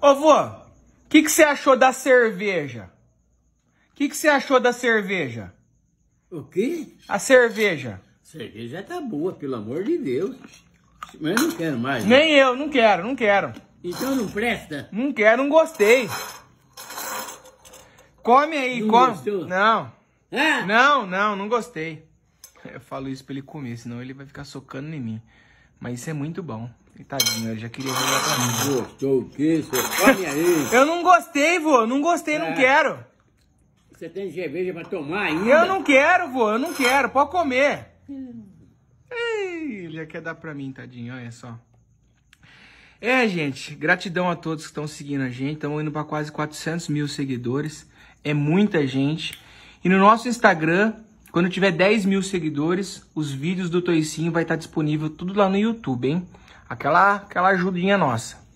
Ô, vô, o que, você achou da cerveja? O que, você achou da cerveja? O quê? A cerveja. A cerveja tá boa, pelo amor de Deus. Mas eu não quero mais. Né? Nem eu, não quero, não quero. Então não presta? Não quero, não gostei. Come aí, não come. Gostou? Não. Não, não, não gostei. Eu falo isso pra ele comer, senão ele vai ficar socando em mim. Mas isso é muito bom. E tadinho, ele já queria jogar pra mim. Né? Gostou o quê? Você come aí. Eu não gostei, vô. Não gostei, é. não quero. Você tem cerveja pra tomar ainda? Eu não quero, vô. Eu não quero. Pode comer. Ei, ele já quer dar pra mim, tadinho. Olha só. É, gente, gratidão a todos que estão seguindo a gente. Estamos indo para quase 400 mil seguidores. É muita gente. E no nosso Instagram, quando tiver 10 mil seguidores, os vídeos do Toicinho vai estar tá disponível tudo lá no YouTube, hein? aquela, aquela ajudinha nossa.